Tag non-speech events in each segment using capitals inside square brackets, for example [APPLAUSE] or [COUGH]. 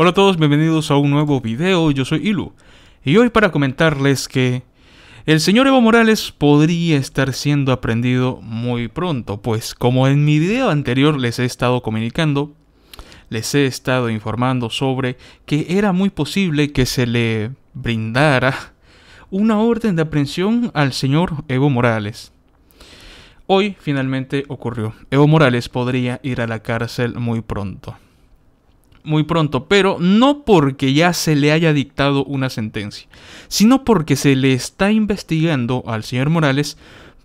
Hola a todos, bienvenidos a un nuevo video, yo soy Ilu, y hoy para comentarles que el señor Evo Morales podría estar siendo aprendido muy pronto, pues como en mi video anterior les he estado comunicando, les he estado informando sobre que era muy posible que se le brindara una orden de aprehensión al señor Evo Morales. Hoy finalmente ocurrió. Evo Morales podría ir a la cárcel muy pronto muy pronto, pero no porque ya se le haya dictado una sentencia, sino porque se le está investigando al señor Morales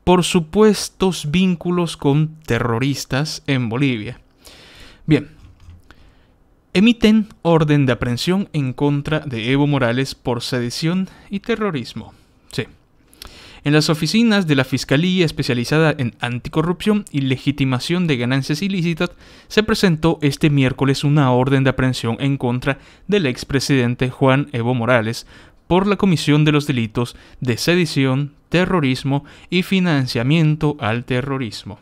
por supuestos vínculos con terroristas en Bolivia. Bien, emiten orden de aprehensión en contra de Evo Morales por sedición y terrorismo. Sí en las oficinas de la Fiscalía especializada en anticorrupción y legitimación de ganancias ilícitas, se presentó este miércoles una orden de aprehensión en contra del expresidente Juan Evo Morales por la comisión de los delitos de sedición, terrorismo y financiamiento al terrorismo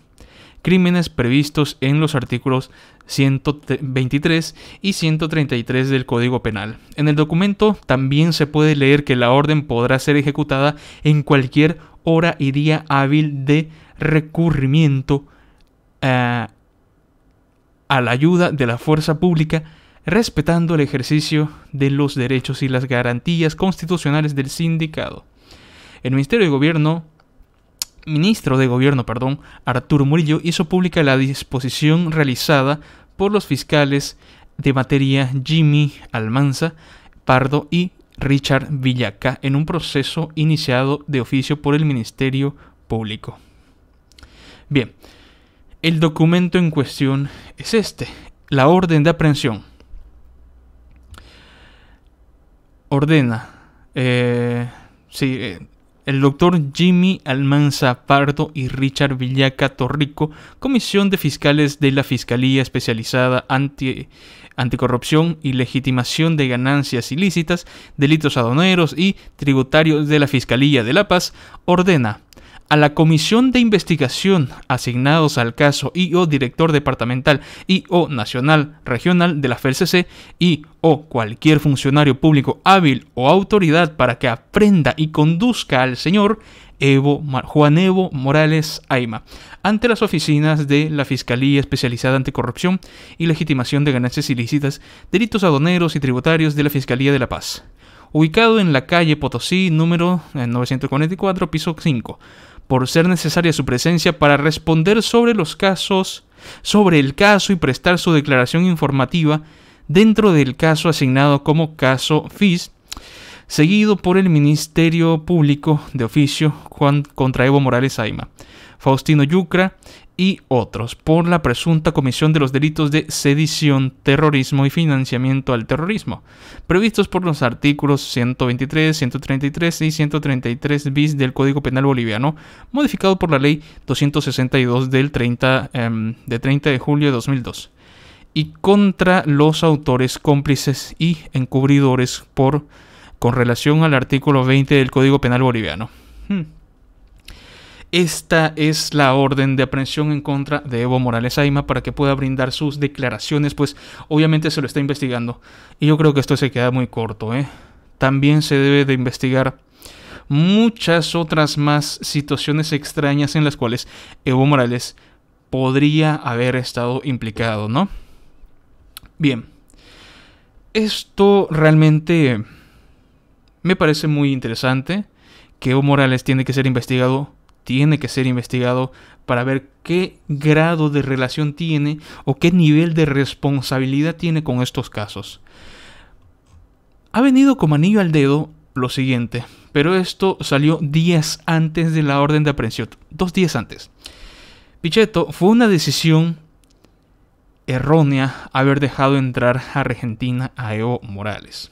crímenes previstos en los artículos 123 y 133 del Código Penal. En el documento también se puede leer que la orden podrá ser ejecutada en cualquier hora y día hábil de recurrimiento eh, a la ayuda de la fuerza pública respetando el ejercicio de los derechos y las garantías constitucionales del sindicado. El Ministerio de Gobierno ministro de Gobierno, perdón, Arturo Murillo, hizo pública la disposición realizada por los fiscales de materia Jimmy Almanza, Pardo y Richard Villaca en un proceso iniciado de oficio por el Ministerio Público. Bien, el documento en cuestión es este, la orden de aprehensión. Ordena, eh, sí, eh, el doctor Jimmy Almanza Pardo y Richard Villaca Torrico, Comisión de Fiscales de la Fiscalía Especializada Anti Anticorrupción y Legitimación de Ganancias Ilícitas, Delitos Adoneros y Tributarios de la Fiscalía de La Paz, ordena a la comisión de investigación asignados al caso y o director departamental y o nacional, regional de la FELCC y o cualquier funcionario público hábil o autoridad para que aprenda y conduzca al señor Evo, Juan Evo Morales Aima ante las oficinas de la Fiscalía Especializada Anticorrupción y Legitimación de Ganancias Ilícitas, Delitos Adoneros y Tributarios de la Fiscalía de la Paz ubicado en la calle Potosí número 944, eh, piso 5, por ser necesaria su presencia para responder sobre los casos, sobre el caso y prestar su declaración informativa dentro del caso asignado como caso FIS, seguido por el Ministerio Público de Oficio Juan contra Evo Morales Aima, Faustino Yucra y otros por la presunta comisión de los delitos de sedición, terrorismo y financiamiento al terrorismo, previstos por los artículos 123, 133 y 133 bis del Código Penal Boliviano, modificado por la Ley 262 del 30, em, de 30 de julio de 2002, y contra los autores cómplices y encubridores por, con relación al artículo 20 del Código Penal Boliviano. Hmm. Esta es la orden de aprehensión en contra de Evo Morales Aima para que pueda brindar sus declaraciones, pues obviamente se lo está investigando. Y yo creo que esto se queda muy corto. ¿eh? También se debe de investigar muchas otras más situaciones extrañas en las cuales Evo Morales podría haber estado implicado, ¿no? Bien, esto realmente me parece muy interesante que Evo Morales tiene que ser investigado tiene que ser investigado para ver qué grado de relación tiene o qué nivel de responsabilidad tiene con estos casos. Ha venido como anillo al dedo lo siguiente, pero esto salió días antes de la orden de aprehensión, dos días antes. Pichetto fue una decisión errónea haber dejado entrar a Argentina a Evo Morales.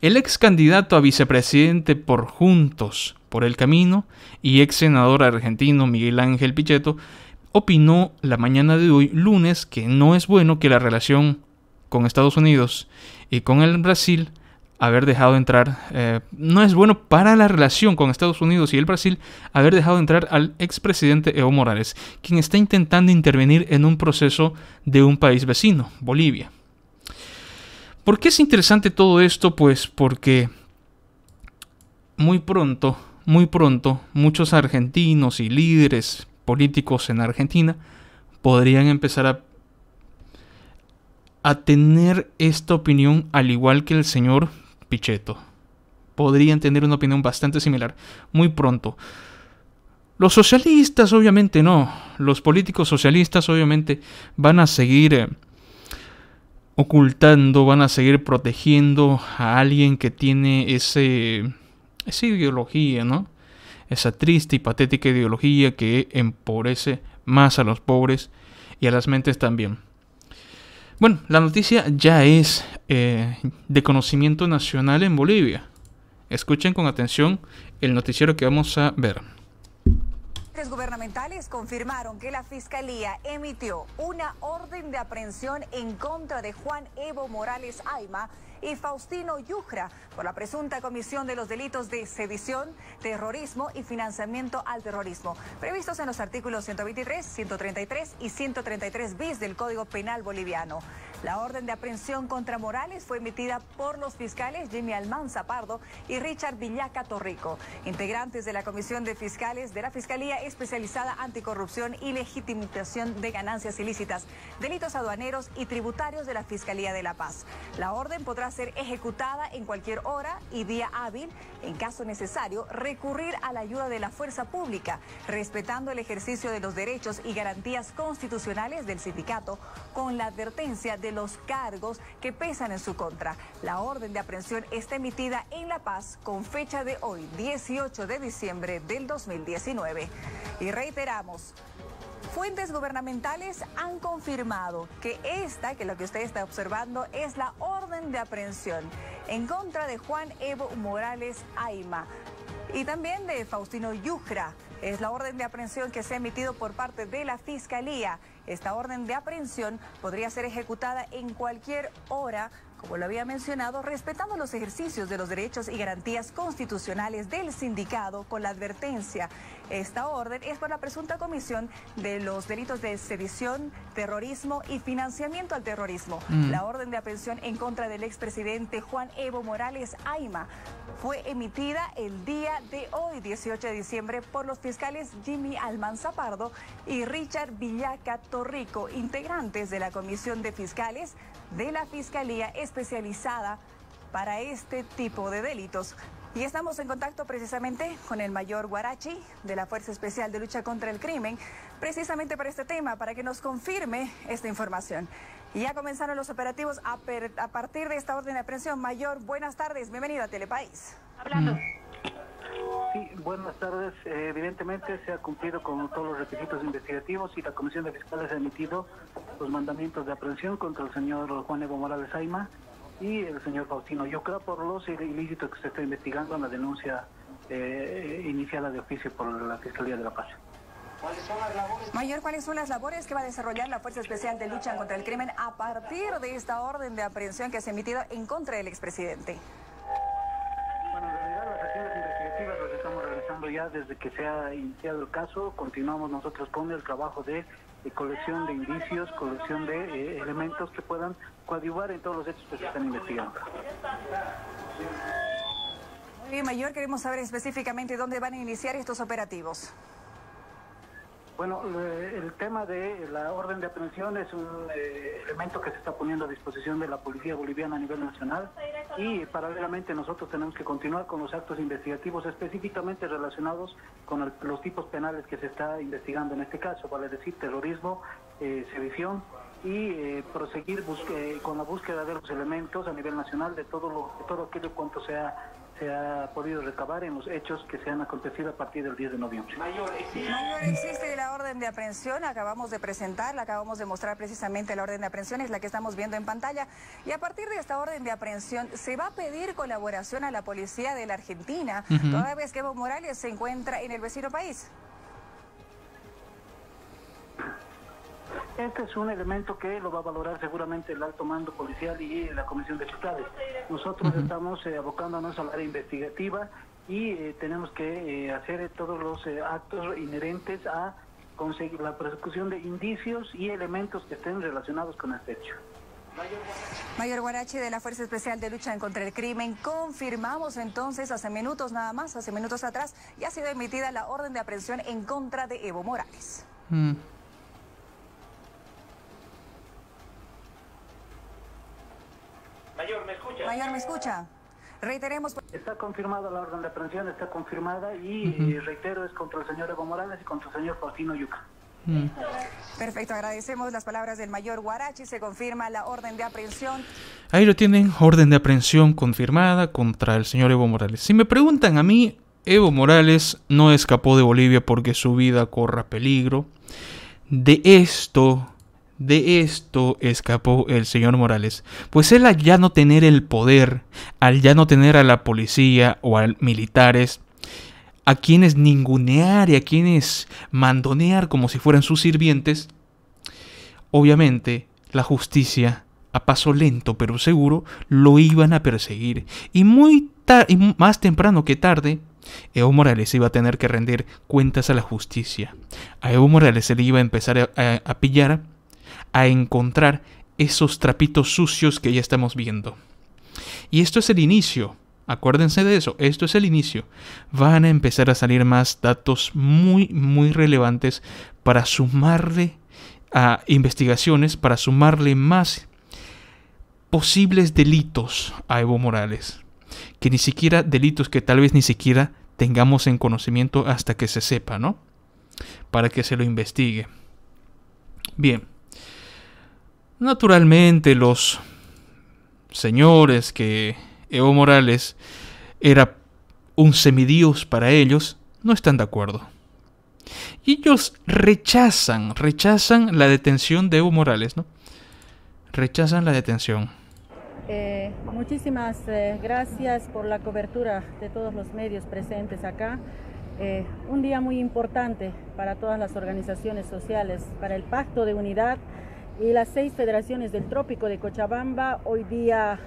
El ex candidato a vicepresidente por Juntos, por el camino y ex senador argentino Miguel Ángel Pichetto opinó la mañana de hoy, lunes, que no es bueno que la relación con Estados Unidos y con el Brasil haber dejado entrar, eh, no es bueno para la relación con Estados Unidos y el Brasil haber dejado entrar al expresidente Evo Morales, quien está intentando intervenir en un proceso de un país vecino, Bolivia. ¿Por qué es interesante todo esto? Pues porque muy pronto muy pronto, muchos argentinos y líderes políticos en Argentina podrían empezar a, a tener esta opinión al igual que el señor Pichetto. Podrían tener una opinión bastante similar muy pronto. Los socialistas obviamente no, los políticos socialistas obviamente van a seguir eh, ocultando, van a seguir protegiendo a alguien que tiene ese esa ideología, ¿no? Esa triste y patética ideología que empobrece más a los pobres y a las mentes también. Bueno, la noticia ya es eh, de conocimiento nacional en Bolivia. Escuchen con atención el noticiero que vamos a ver gubernamentales confirmaron que la Fiscalía emitió una orden de aprehensión en contra de Juan Evo Morales Aima y Faustino Yujra por la presunta comisión de los delitos de sedición, terrorismo y financiamiento al terrorismo, previstos en los artículos 123, 133 y 133 bis del Código Penal Boliviano. La orden de aprehensión contra Morales fue emitida por los fiscales Jimmy Almán Zapardo y Richard Villaca Torrico, integrantes de la Comisión de Fiscales de la Fiscalía Especializada Anticorrupción y Legitimización de Ganancias Ilícitas, Delitos Aduaneros y Tributarios de la Fiscalía de La Paz. La orden podrá ser ejecutada en cualquier hora y día hábil, en caso necesario, recurrir a la ayuda de la fuerza pública, respetando el ejercicio de los derechos y garantías constitucionales del sindicato, con la advertencia de los cargos que pesan en su contra. La orden de aprehensión está emitida en La Paz con fecha de hoy, 18 de diciembre del 2019. Y reiteramos, Fuentes gubernamentales han confirmado que esta, que lo que usted está observando, es la orden de aprehensión en contra de Juan Evo Morales Aima, y también de Faustino Yucra. Es la orden de aprehensión que se ha emitido por parte de la Fiscalía. Esta orden de aprehensión podría ser ejecutada en cualquier hora como lo había mencionado, respetando los ejercicios de los derechos y garantías constitucionales del sindicado con la advertencia. Esta orden es por la presunta comisión de los delitos de sedición, terrorismo y financiamiento al terrorismo. Mm. La orden de aprehensión en contra del expresidente Juan Evo Morales Aima fue emitida el día de hoy, 18 de diciembre, por los fiscales Jimmy Pardo y Richard Villaca Torrico, integrantes de la Comisión de Fiscales de la Fiscalía especializada para este tipo de delitos. Y estamos en contacto precisamente con el mayor Guarachi de la Fuerza Especial de Lucha contra el Crimen, precisamente para este tema, para que nos confirme esta información. Y ya comenzaron los operativos a, partir de esta orden de aprehensión. Mayor, buenas tardes, bienvenido a Telepaís. Hablando. Mm. Sí, buenas tardes. Eh, evidentemente se ha cumplido con todos los requisitos investigativos y la Comisión de Fiscales ha emitido los mandamientos de aprehensión contra el señor Juan Evo Morales Aima y el señor Faustino Yucra por los ilícitos que se está investigando en la denuncia eh, iniciada de oficio por la Fiscalía de la Paz. Mayor, ¿cuáles son las labores que va a desarrollar la Fuerza Especial de Lucha contra el Crimen a partir de esta orden de aprehensión que se ha emitido en contra del expresidente? ya desde que se ha iniciado el caso, continuamos nosotros con el trabajo de colección de indicios, colección de eh, elementos que puedan coadyuvar en todos los hechos que se están investigando. Muy Mayor, queremos saber específicamente dónde van a iniciar estos operativos. Bueno, el tema de la orden de aprehensión es un eh, elemento que se está poniendo a disposición de la policía boliviana a nivel nacional y paralelamente nosotros tenemos que continuar con los actos investigativos específicamente relacionados con los tipos penales que se está investigando en este caso, vale decir terrorismo, eh, sedición y eh, proseguir con la búsqueda de los elementos a nivel nacional de todo lo, de todo aquello cuanto sea se ha podido recabar en los hechos que se han acontecido a partir del 10 de noviembre. Mayor existe, la orden de aprehensión, acabamos de presentarla, acabamos de mostrar precisamente la orden de aprehensión, es la que estamos viendo en pantalla. Y a partir de esta orden de aprehensión se va a pedir colaboración a la policía de la Argentina, toda vez que Evo Morales se encuentra en el vecino país. este es un elemento que lo va a valorar seguramente el alto mando policial y la comisión de fiscales. Nosotros estamos eh, abocándonos a la área investigativa y eh, tenemos que eh, hacer todos los actos inherentes a conseguir la persecución de indicios y elementos que estén relacionados con este hecho. Mayor Guarachi de la Fuerza Especial de Lucha contra el Crimen, confirmamos entonces hace minutos nada más, hace minutos atrás, ya ha sido emitida la orden de aprehensión en contra de Evo Morales. Mm. Mayor, ¿me escucha? Reiteremos. Pues. Está confirmada la orden de aprehensión, está confirmada y reitero, es contra el señor Evo Morales y contra el señor Faustino Yuca. Mm. Perfecto, agradecemos las palabras del mayor Guarachi. Se confirma la orden de aprehensión. Ahí lo tienen, orden de aprehensión confirmada contra el señor Evo Morales. Si me preguntan a mí, Evo Morales no escapó de Bolivia porque su vida corra peligro. De esto de esto escapó el señor Morales, pues él al ya no tener el poder, al ya no tener a la policía o a militares, a quienes ningunear y a quienes mandonear como si fueran sus sirvientes, obviamente la justicia a paso lento pero seguro lo iban a perseguir y muy más temprano que tarde Evo Morales iba a tener que rendir cuentas a la justicia. A Evo Morales se le iba a empezar a pillar a encontrar esos trapitos sucios que ya estamos viendo. Y esto es el inicio. Acuérdense de eso, esto es el inicio. Van a empezar a salir más datos muy, muy relevantes para sumarle a investigaciones, para sumarle más posibles delitos a Evo Morales. Que ni siquiera delitos que tal vez ni siquiera tengamos en conocimiento hasta que se sepa, ¿no? Para que se lo investigue. Bien. Naturalmente los señores que Evo Morales era un semidios para ellos no están de acuerdo. Y ellos rechazan, rechazan la detención de Evo Morales, ¿no? Rechazan la detención. Eh, muchísimas eh, gracias por la cobertura de todos los medios presentes acá. Eh, un día muy importante para todas las organizaciones sociales, para el Pacto de Unidad y las seis federaciones del Trópico de Cochabamba hoy día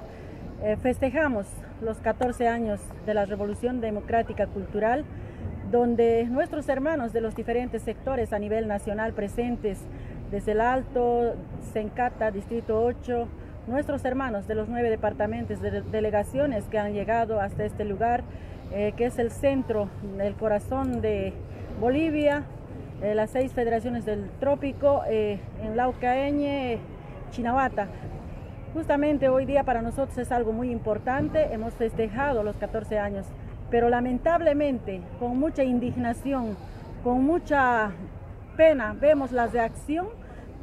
eh, festejamos los 14 años de la Revolución Democrática Cultural, donde nuestros hermanos de los diferentes sectores a nivel nacional presentes, desde el Alto, Sencata, Distrito 8, nuestros hermanos de los nueve departamentos de delegaciones que han llegado hasta este lugar, eh, que es el centro, el corazón de Bolivia, eh, las seis federaciones del trópico en eh, en Laucaeñe, Chinabata. Justamente hoy día para nosotros es algo muy importante, hemos festejado los 14 años, pero lamentablemente con mucha indignación, con mucha pena vemos la reacción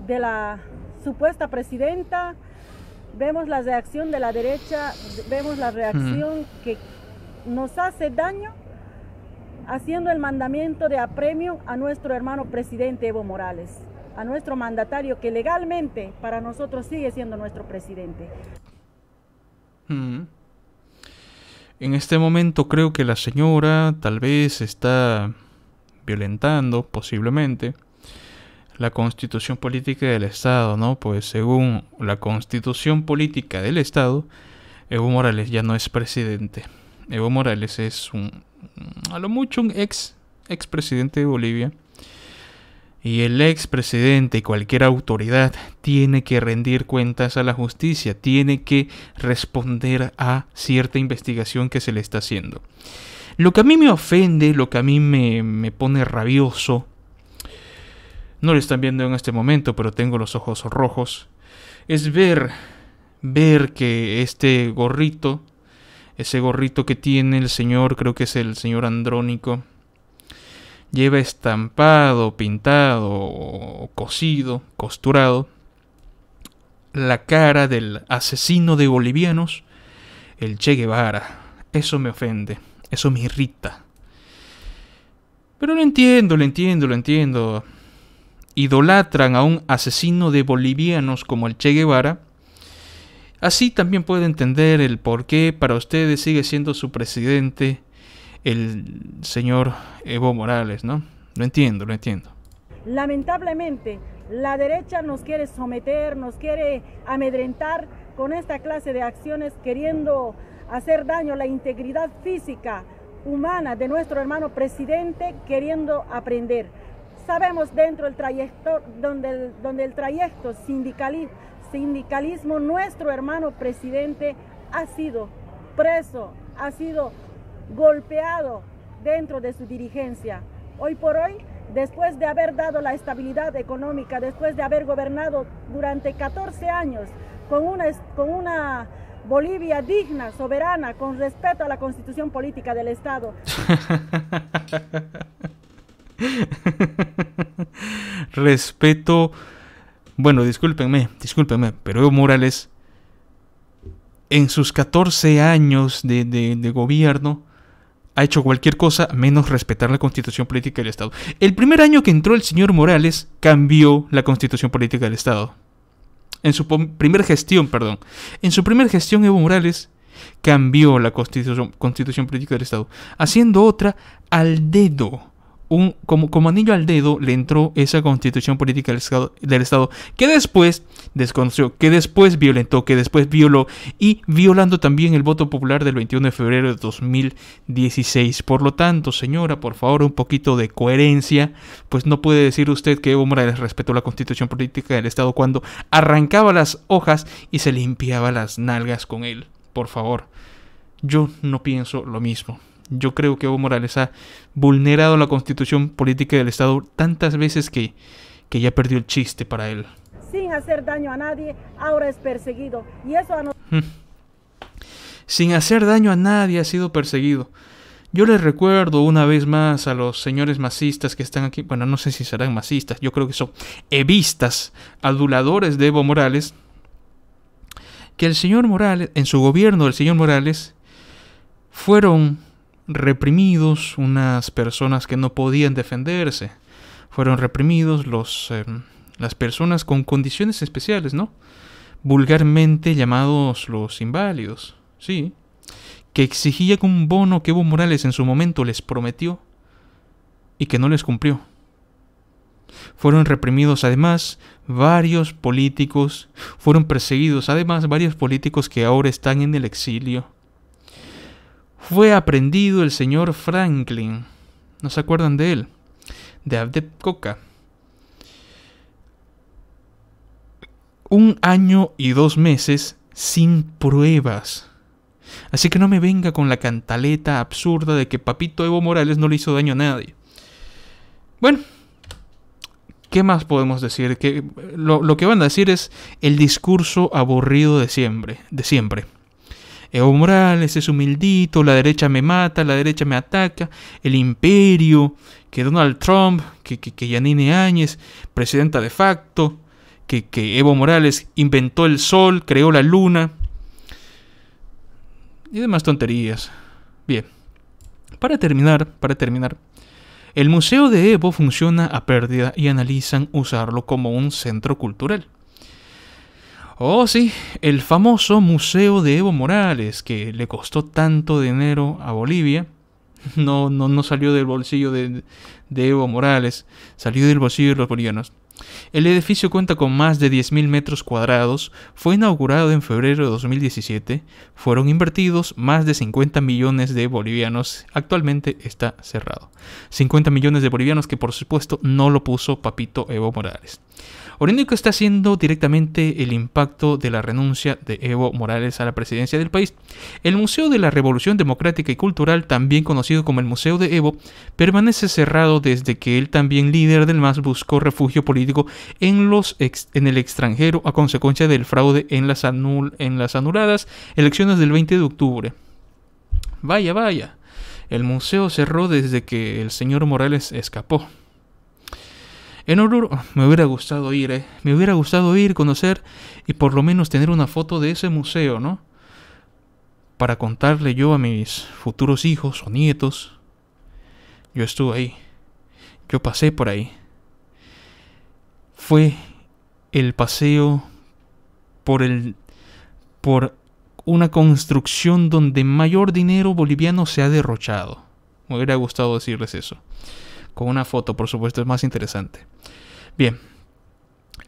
de la supuesta presidenta, vemos la reacción de la derecha, vemos la reacción que nos hace daño haciendo el mandamiento de apremio a nuestro hermano presidente Evo Morales, a nuestro mandatario que legalmente para nosotros sigue siendo nuestro presidente. Mm. En este momento creo que la señora tal vez está violentando, posiblemente, la constitución política del Estado, ¿no? Pues según la constitución política del Estado, Evo Morales ya no es presidente. Evo Morales es un, a lo mucho un ex, ex presidente de Bolivia. Y el ex presidente y cualquier autoridad tiene que rendir cuentas a la justicia, tiene que responder a cierta investigación que se le está haciendo. Lo que a mí me ofende, lo que a mí me, me pone rabioso, no lo están viendo en este momento, pero tengo los ojos rojos, es ver, ver que este gorrito ese gorrito que tiene el señor, creo que es el señor Andrónico, lleva estampado, pintado, cosido, costurado, la cara del asesino de bolivianos, el Che Guevara. Eso me ofende, eso me irrita. Pero lo entiendo, lo entiendo, lo entiendo. Idolatran a un asesino de bolivianos como el Che Guevara Así también puede entender el por qué para ustedes sigue siendo su presidente el señor Evo Morales, ¿no? Lo entiendo, lo entiendo. Lamentablemente, la derecha nos quiere someter, nos quiere amedrentar con esta clase de acciones queriendo hacer daño a la integridad física, humana de nuestro hermano presidente queriendo aprender. Sabemos dentro del trayecto, donde el, donde el trayecto sindicalista sindicalismo, nuestro hermano presidente ha sido preso, ha sido golpeado dentro de su dirigencia. Hoy por hoy, después de haber dado la estabilidad económica, después de haber gobernado durante 14 años con una, con una Bolivia digna, soberana, con respeto a la constitución política del Estado. [LAUGHS] respeto bueno, discúlpenme, discúlpenme, pero Evo Morales, en sus 14 años de, de, gobierno, ha hecho cualquier cosa menos respetar la constitución política del Estado. El primer año que entró el señor Morales, cambió la constitución política del Estado. En su primera gestión, perdón. En su primer gestión, Evo Morales cambió la constitución, constitución política del Estado, haciendo otra al dedo como, anillo al dedo le entró esa constitución política del Estado, que después desconoció, que después violentó, que después violó y violando también el voto popular del 21 de febrero de 2016. Por lo tanto, señora, por favor, un poquito de coherencia, pues no puede decir usted que Evo Morales respetó la constitución política del Estado cuando arrancaba las hojas y se limpiaba las nalgas con él. Por favor, yo no pienso lo mismo. Yo creo que Evo Morales ha vulnerado la constitución política del Estado tantas veces que, ya perdió el chiste para él. Sin hacer daño a nadie, ahora es perseguido. Y eso Sin hacer daño a nadie ha sido perseguido. Yo les recuerdo una vez más a los señores masistas que están aquí, bueno, no sé si serán masistas, yo creo que son evistas, aduladores de Evo Morales, que el señor Morales, en su gobierno el señor Morales, fueron reprimidos unas personas que no podían defenderse. Fueron reprimidos los, em, las personas con condiciones especiales, ¿no? Vulgarmente llamados los inválidos, sí. Que exigía que un bono que Evo Morales en su momento les prometió y que no les cumplió. Fueron reprimidos además varios políticos, fueron perseguidos además varios políticos que ahora están en el exilio fue aprendido el señor Franklin. ¿No se acuerdan de él? De Abdep Coca. Un año y dos meses sin pruebas. Así que no me venga con la cantaleta absurda de que Papito Evo Morales no le hizo daño a nadie. Bueno, ¿qué más podemos decir? Que lo, lo que van a decir es el discurso aburrido de siempre. De siempre. Evo Morales es humildito, la derecha me mata, la derecha me ataca, el imperio, que Donald Trump, que, que, Yanine Áñez, presidenta de facto, que, que Evo Morales inventó el sol, creó la luna y demás tonterías. Bien, para terminar, para terminar, el Museo de Evo funciona a pérdida y analizan usarlo como un centro cultural. Oh, sí, el famoso Museo de Evo Morales, que le costó tanto dinero a Bolivia. [LAUGHS] No, no, no salió del bolsillo de, de Evo Morales, salió del bolsillo de los bolivianos. El edificio cuenta con más de 10.000 metros cuadrados, fue inaugurado en febrero de 2017, fueron invertidos más de 50 millones de bolivianos, actualmente está cerrado. 50 millones de bolivianos que por supuesto no lo puso Papito Evo Morales. Orénico está siendo directamente el impacto de la renuncia de Evo Morales a la presidencia del país. El Museo de la Revolución Democrática y Cultural, también conocido como el Museo de Evo, permanece cerrado desde que él también líder del MAS buscó refugio político en, los en el extranjero a consecuencia del fraude en las, en las anuladas elecciones del 20 de octubre. Vaya, vaya. El museo cerró desde que el señor Morales escapó. En Oruro me hubiera gustado ir, eh. me hubiera gustado ir, conocer y por lo menos tener una foto de ese museo, ¿no? Para contarle yo a mis futuros hijos o nietos. Yo estuve ahí. Yo pasé por ahí fue el paseo por el por una construcción donde mayor dinero boliviano se ha derrochado. Me hubiera gustado decirles eso. Con una foto, por supuesto, es más interesante. Bien.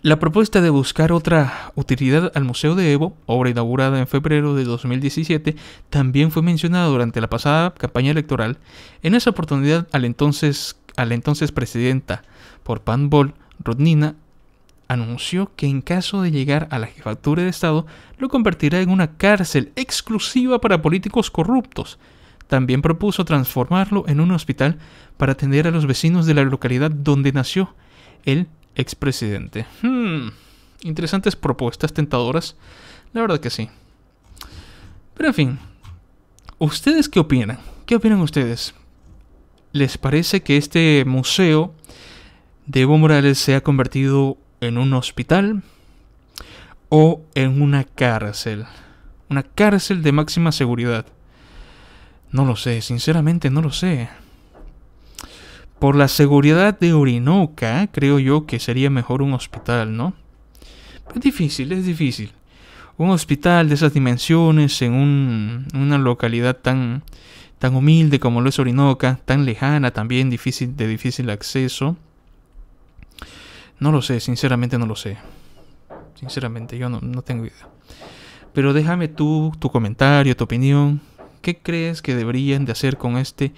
La propuesta de buscar otra utilidad al Museo de Evo, obra inaugurada en febrero de 2017, también fue mencionada durante la pasada campaña electoral. En esa oportunidad, al entonces, a la entonces presidenta por Panbol, Rodnina anunció que en caso de llegar a la jefatura de Estado lo convertirá en una cárcel exclusiva para políticos corruptos. También propuso transformarlo en un hospital para atender a los vecinos de la localidad donde nació el expresidente. Hmm, interesantes propuestas tentadoras. La verdad que sí. Pero en fin, ¿ustedes qué opinan? ¿Qué opinan ustedes? ¿Les parece que este museo de Evo Morales se ha convertido en un hospital o en una cárcel. Una cárcel de máxima seguridad. No lo sé, sinceramente no lo sé. Por la seguridad de Orinoca, creo yo que sería mejor un hospital, ¿no? es difícil, es difícil. Un hospital de esas dimensiones en una localidad tan, tan humilde como lo es Orinoca, tan lejana también, difícil, de difícil acceso. No lo sé, sinceramente no lo sé. Sinceramente, yo no, tengo idea. Pero déjame tú, tu comentario, tu opinión. ¿Qué crees que deberían de hacer con este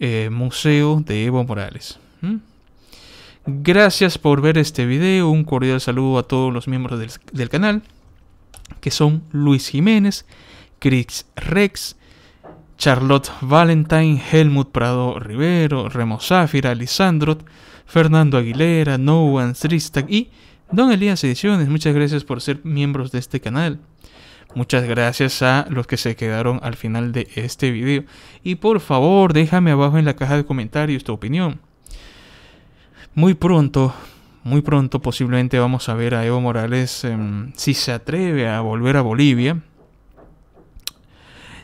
eh, museo de Evo Morales? ¿Mm? Gracias por ver este video. Un cordial saludo a todos los miembros del, canal, que son Luis Jiménez, Chris Rex, Charlotte Valentine, Helmut Prado Rivero, Remo Zafira, Lisandro, Fernando Aguilera, Noan Tristak y Don Elías Ediciones. Muchas gracias por ser miembros de este canal. Muchas gracias a los que se quedaron al final de este video. Y por favor, déjame abajo en la caja de comentarios tu opinión. Muy pronto, muy pronto posiblemente vamos a ver a Evo Morales em, si se atreve a volver a Bolivia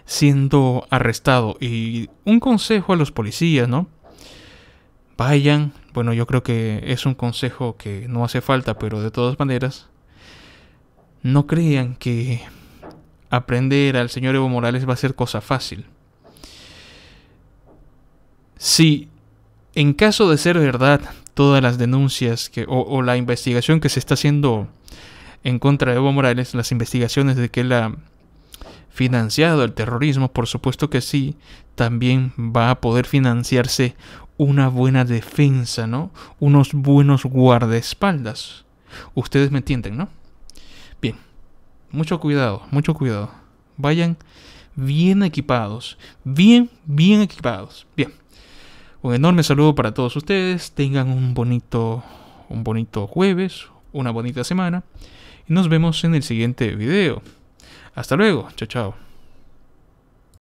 siendo arrestado. Y un consejo a los policías, ¿no? Vayan, bueno, yo creo que es un consejo que no hace falta, pero de todas maneras, no crean que aprender al señor Evo Morales va a ser cosa fácil. Si en caso de ser verdad todas las denuncias que, o, la investigación que se está haciendo en contra de Evo Morales, las investigaciones de que la financiado el terrorismo, por supuesto que sí, también va a poder financiarse una buena defensa, ¿no? Unos buenos guardaespaldas. Ustedes me entienden, ¿no? Bien, mucho cuidado, mucho cuidado. Vayan bien equipados, bien, bien equipados. Bien, un enorme saludo para todos ustedes. Tengan un bonito, un bonito jueves, una bonita semana. Y nos vemos en el siguiente video. Hasta luego. Chao, chao.